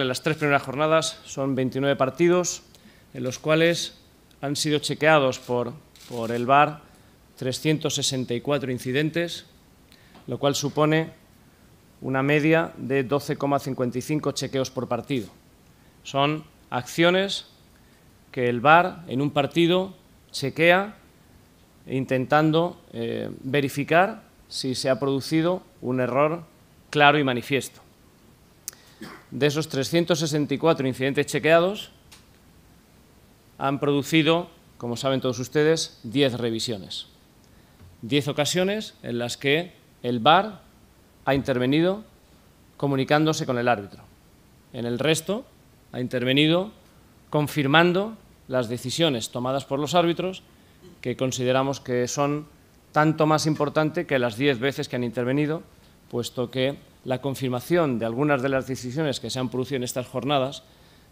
En las tres primeras jornadas son 29 partidos, en los cuales han sido chequeados por, por el VAR 364 incidentes, lo cual supone una media de 12,55 chequeos por partido. Son acciones que el VAR en un partido chequea intentando eh, verificar si se ha producido un error claro y manifiesto de esos 364 incidentes chequeados, han producido, como saben todos ustedes, 10 revisiones. 10 ocasiones en las que el VAR ha intervenido comunicándose con el árbitro. En el resto ha intervenido confirmando las decisiones tomadas por los árbitros que consideramos que son tanto más importantes que las 10 veces que han intervenido, puesto que la confirmación de algunas de las decisiones que se han producido en estas jornadas,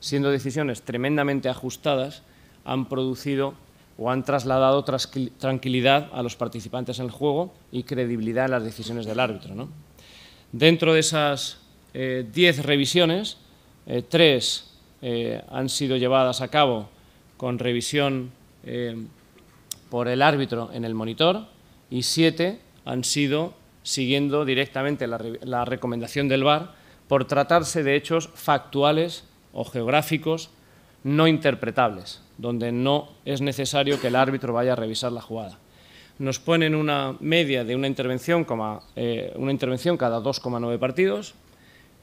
siendo decisiones tremendamente ajustadas, han producido o han trasladado tranquilidad a los participantes en el juego y credibilidad en las decisiones del árbitro. Dentro de esas eh, diez revisiones, eh, tres eh, han sido llevadas a cabo con revisión por el árbitro en el monitor y siete han sido siguiendo directamente la, recomendación del VAR por tratarse de hechos factuales o geográficos no interpretables, donde no es necesario que el árbitro vaya a revisar la jugada. Nos ponen una media de una intervención, eh, una intervención cada 2,9 partidos,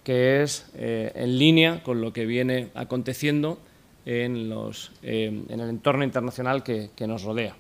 que es eh, en línea con lo que viene aconteciendo en, eh, el entorno internacional que nos rodea.